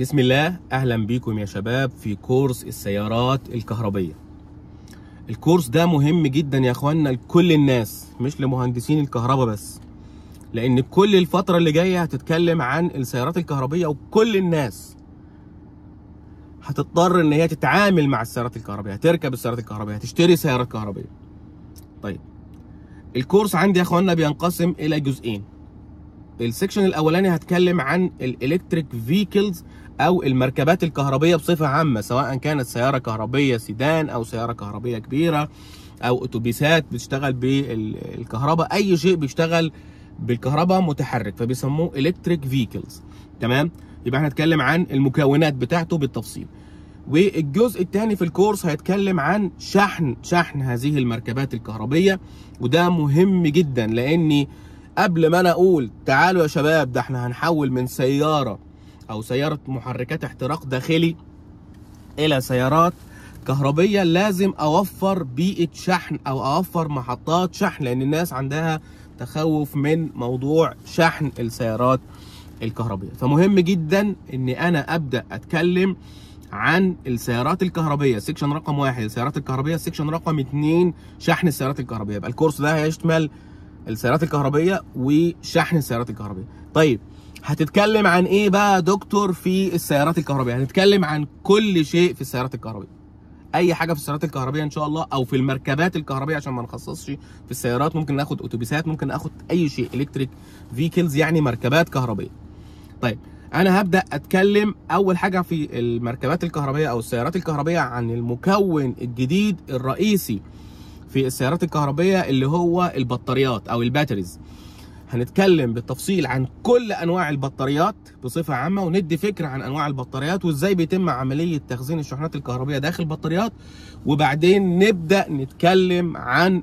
بسم الله اهلا بيكم يا شباب في كورس السيارات الكهربيه الكورس ده مهم جدا يا اخوانا لكل الناس مش لمهندسين الكهرباء بس لان كل الفتره اللي جايه هتتكلم عن السيارات الكهربيه وكل الناس هتضطر ان هي تتعامل مع السيارات الكهربيه هتركب السيارات الكهربيه هتشتري سيارات كهربيه طيب الكورس عندي يا اخوانا بينقسم الى جزئين السكشن الاولاني هتكلم عن الالكتريك فيكلز او المركبات الكهربيه بصفه عامه سواء كانت سياره كهربيه سيدان او سياره كهربيه كبيره او اتوبيسات بتشتغل بالكهرباء اي شيء بيشتغل بالكهرباء متحرك فبيسموه الكتريك فيكلز تمام يبقى احنا هنتكلم عن المكونات بتاعته بالتفصيل والجزء الثاني في الكورس هيتكلم عن شحن شحن هذه المركبات الكهربيه وده مهم جدا لاني قبل ما انا اقول تعالوا يا شباب ده احنا هنحول من سياره او سياره محركات احتراق داخلي الى سيارات كهربيه لازم اوفر بيئه شحن او اوفر محطات شحن لان الناس عندها تخوف من موضوع شحن السيارات الكهربيه فمهم جدا ان انا ابدا اتكلم عن السيارات الكهربيه سيكشن رقم واحد السيارات الكهربيه سيكشن رقم اتنين شحن السيارات الكهربيه يبقى الكورس ده هيشمل السيارات الكهربيه وشحن السيارات الكهربيه طيب هتتكلم عن ايه بقى دكتور في السيارات الكهربيه هنتكلم عن كل شيء في السيارات الكهربيه اي حاجه في السيارات الكهربيه ان شاء الله او في المركبات الكهربيه عشان ما نخصصش في السيارات ممكن ناخد اتوبيسات ممكن ناخد اي شيء الكتريك فيكلز يعني مركبات كهربيه طيب انا هبدا اتكلم اول حاجه في المركبات الكهربيه او السيارات الكهربيه عن المكون الجديد الرئيسي في السيارات الكهربيه اللي هو البطاريات او الباتريز هنتكلم بالتفصيل عن كل انواع البطاريات بصفه عامه وندي فكره عن انواع البطاريات وازاي بيتم عمليه تخزين الشحنات الكهربيه داخل البطاريات وبعدين نبدا نتكلم عن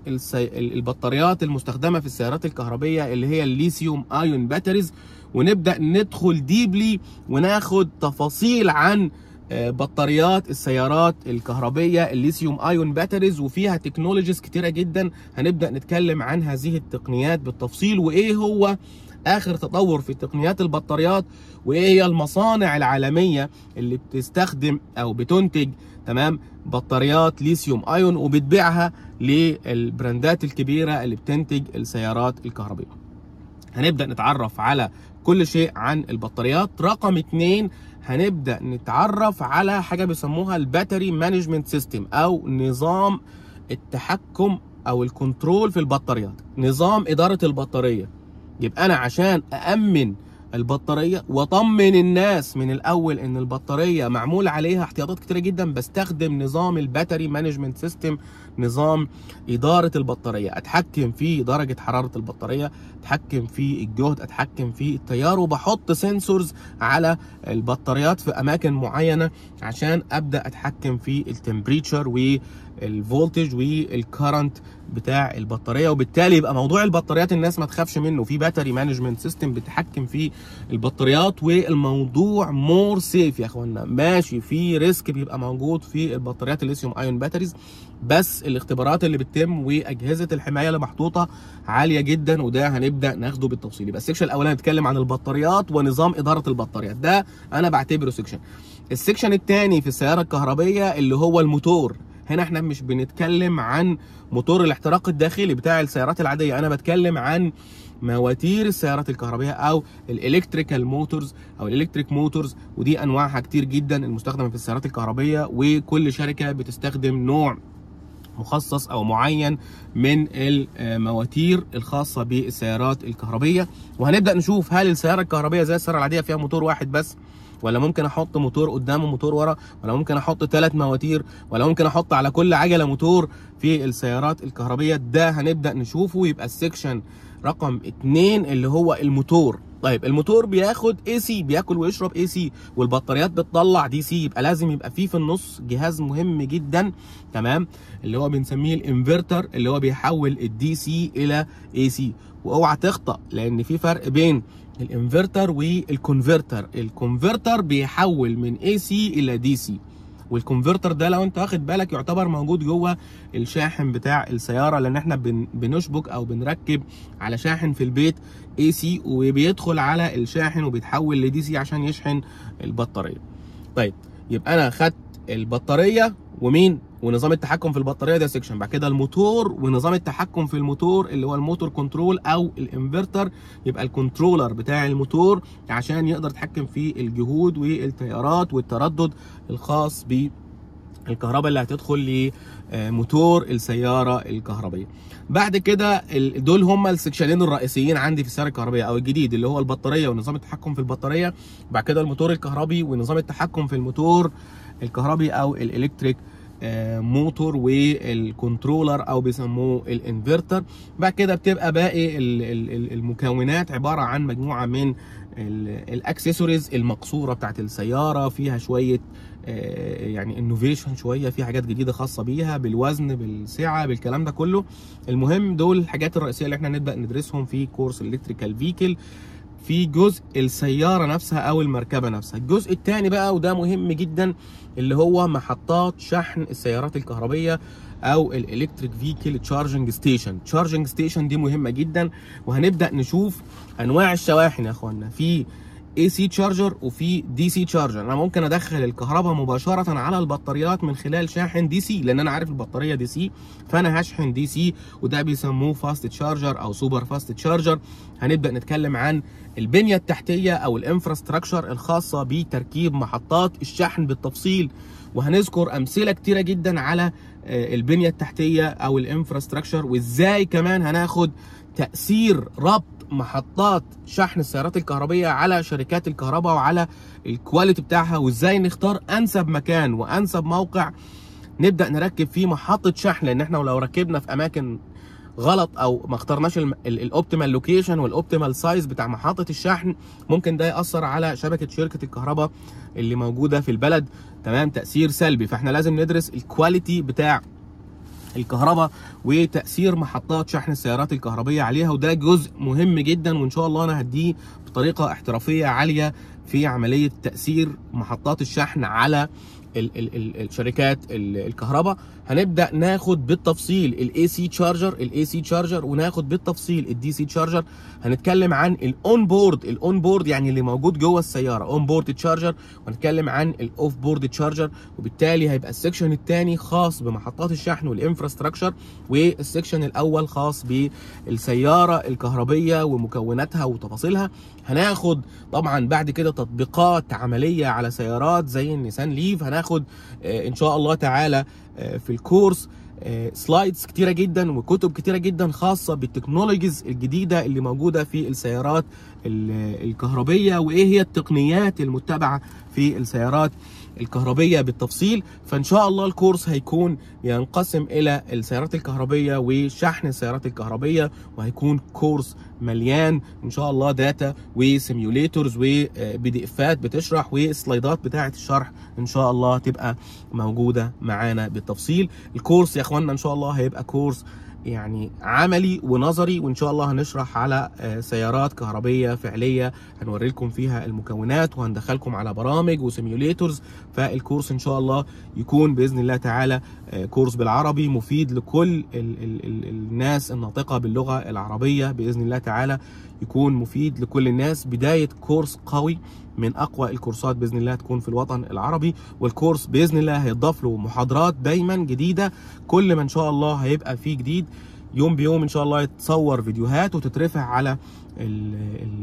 البطاريات المستخدمه في السيارات الكهربيه اللي هي الليثيوم ايون باتريز ونبدا ندخل ديبلي وناخد تفاصيل عن آه، بطاريات السيارات الكهربيه الليثيوم ايون باتريز وفيها تكنولوجيز كتيره جدا هنبدا نتكلم عن هذه التقنيات بالتفصيل وايه هو اخر تطور في تقنيات البطاريات وايه هي المصانع العالميه اللي بتستخدم او بتنتج تمام بطاريات ليثيوم ايون وبتبيعها للبراندات الكبيره اللي بتنتج السيارات الكهربية هنبدا نتعرف على كل شيء عن البطاريات رقم اتنين هنبدا نتعرف على حاجه بيسموها الباتري مانجمنت سيستم او نظام التحكم او الكنترول في البطاريات نظام اداره البطاريه يبقى انا عشان اامن البطاريه واطمن الناس من الاول ان البطاريه معمول عليها احتياطات كتيره جدا بستخدم نظام الباتري مانجمنت سيستم نظام اداره البطاريه اتحكم في درجه حراره البطاريه اتحكم في الجهد اتحكم في التيار وبحط سنسورز على البطاريات في اماكن معينه عشان ابدا اتحكم في التمبريتشر و الفولتج والكرنت بتاع البطاريه وبالتالي يبقى موضوع البطاريات الناس ما تخافش منه في باتري مانجمنت سيستم بتحكم في البطاريات والموضوع مور سيف يا اخوانا ماشي في ريسك بيبقى موجود في البطاريات الليثيوم ايون باتريز بس الاختبارات اللي بتتم واجهزه الحمايه اللي محطوطه عاليه جدا وده هنبدا ناخده بالتفصيل يبقى السكشن الاولاني نتكلم عن البطاريات ونظام اداره البطاريات ده انا بعتبره سكشن السكشن الثاني في السياره الكهربيه اللي هو الموتور هنا احنا مش بنتكلم عن موتور الاحتراق الداخلي بتاع السيارات العاديه انا بتكلم عن مواتير السيارات الكهربية او الالكتريكال موتورز او الالكتريك موتورز ودي انواعها كتير جدا المستخدمه في السيارات الكهربية وكل شركه بتستخدم نوع مخصص او معين من المواتير الخاصه بالسيارات الكهربيه وهنبدا نشوف هل السياره الكهربيه زي السياره العاديه فيها موتور واحد بس ولا ممكن احط موتور قدام وموتور ورا ولا ممكن احط ثلاث مواتير ولا ممكن احط على كل عجله موتور في السيارات الكهربيه ده هنبدا نشوفه يبقى السكشن رقم اثنين اللي هو الموتور طيب الموتور بياخد اي سي بياكل ويشرب اي سي والبطاريات بتطلع دي سي يبقى لازم يبقى فيه في النص جهاز مهم جدا تمام اللي هو بنسميه الانفرتر اللي هو بيحول الدي سي الى اي سي واوعى تخطا لان في فرق بين الانفرتر والكونفرتر الكونفرتر بيحول من اي سي الى دي سي والكونفرتر ده لو انت واخد بالك يعتبر موجود جوه الشاحن بتاع السياره لان احنا بنشبك او بنركب على شاحن في البيت اي سي وبيدخل على الشاحن وبيتحول لدي سي عشان يشحن البطاريه طيب يبقى انا خدت البطاريه ومين ونظام التحكم في البطاريه ده سيكشن بعد كده الموتور ونظام التحكم في الموتور اللي هو الموتور كنترول او الانفرتر يبقى الكنترولر بتاع الموتور عشان يقدر يتحكم في الجهود والتيارات والتردد الخاص ب الكهرباء اللي هتدخل لموتور آه، السياره الكهربائيه. بعد كده دول هم السكشنين الرئيسيين عندي في السياره الكهربائيه او الجديد اللي هو البطاريه ونظام التحكم في البطاريه، بعد كده الموتور الكهربي ونظام التحكم في الموتور الكهربي او الالكتريك آه، موتور والكنترولر او بيسموه الانفرتر بعد كده بتبقى باقي إيه، المكونات عباره عن مجموعه من الاكسسوارز المقصوره بتاعت السياره فيها شويه آه، يعني انوفيشن شويه في حاجات جديده خاصه بيها بالوزن بالسعه بالكلام ده كله المهم دول الحاجات الرئيسيه اللي احنا هنبدا ندرسهم في كورس الكتريكال فيكل في جزء السياره نفسها او المركبه نفسها الجزء الثاني بقى وده مهم جدا اللي هو محطات شحن السيارات الكهربيه او الالكتريك فيكل تشارجنج ستيشن تشارجنج ستيشن دي مهمه جدا وهنبدا نشوف انواع الشواحن يا اخوانا في اي سي تشارجر وفي دي سي تشارجر انا ممكن ادخل الكهرباء مباشره على البطاريات من خلال شاحن دي سي لان انا عارف البطاريه دي سي فانا هشحن دي سي وده بيسموه فاست تشارجر او سوبر فاست تشارجر هنبدا نتكلم عن البنيه التحتيه او الانفراستراكشر الخاصه بتركيب محطات الشحن بالتفصيل وهنذكر امثله كتيره جدا على آه، البنيه التحتيه او الانفراستراكشر وازاي كمان هناخد تاثير ربط محطات شحن السيارات الكهربيه على شركات الكهرباء وعلى الكواليتي بتاعها وازاي نختار انسب مكان وانسب موقع نبدا نركب فيه محطه شحن لان احنا لو ركبنا في اماكن غلط او ما اخترناش الاوبتيمال لوكيشن والاوبتيمال سايز بتاع محطه الشحن ممكن ده ياثر على شبكه شركه الكهرباء اللي موجوده في البلد تمام تاثير سلبي فاحنا لازم ندرس الكواليتي بتاع الكهرباء وتاثير محطات شحن السيارات الكهربيه عليها وده جزء مهم جدا وان شاء الله انا هديه بطريقه احترافيه عاليه في عمليه تاثير محطات الشحن على ال ال ال الشركات الكهرباء هنبدا ناخد بالتفصيل الاي سي تشارجر الاي سي تشارجر وناخد بالتفصيل الدي سي تشارجر هنتكلم عن الاون بورد الاون بورد يعني اللي موجود جوه السياره اون بورد تشارجر وهنتكلم عن الاوف بورد تشارجر وبالتالي هيبقى السكشن الثاني خاص بمحطات الشحن والانفراستراكشر والسكشن الاول خاص بالسياره الكهربيه ومكوناتها وتفاصيلها هناخد طبعا بعد كده تطبيقات عمليه على سيارات زي النيسان ليف هناخد آه، ان شاء الله تعالى آه، في الكورس سلايدز آه، كتيره جدا وكتب كتيره جدا خاصه بالتكنولوجيز الجديده اللي موجوده في السيارات الكهربيه وايه هي التقنيات المتبعه في السيارات الكهربية بالتفصيل فإن شاء الله الكورس هيكون ينقسم إلى السيارات الكهربية وشحن السيارات الكهربية وهيكون كورس مليان إن شاء الله داتا وسيميوليتورز وبي دي إفات بتشرح وسلايدات بتاعة الشرح إن شاء الله تبقى موجودة معانا بالتفصيل الكورس يا إخواننا إن شاء الله هيبقى كورس يعني عملي ونظري وان شاء الله هنشرح على آه، سيارات كهربيه فعليه هنوري لكم فيها المكونات وهندخلكم على برامج وسيميوليتورز فالكورس ان شاء الله يكون باذن الله تعالى آه، كورس بالعربي مفيد لكل ال ال الـ الناس الناطقه باللغه العربيه باذن الله تعالى يكون مفيد لكل الناس بدايه كورس قوي من اقوى الكورسات باذن الله تكون في الوطن العربي والكورس باذن الله هيتضاف له محاضرات دايما جديده كل ما ان شاء الله هيبقى فيه جديد يوم بيوم ان شاء الله يتصور فيديوهات وتترفع على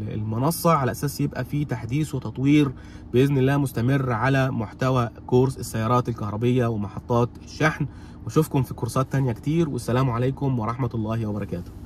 المنصه على اساس يبقى في تحديث وتطوير باذن الله مستمر على محتوى كورس السيارات الكهربيه ومحطات الشحن واشوفكم في كورسات تانية كتير والسلام عليكم ورحمه الله وبركاته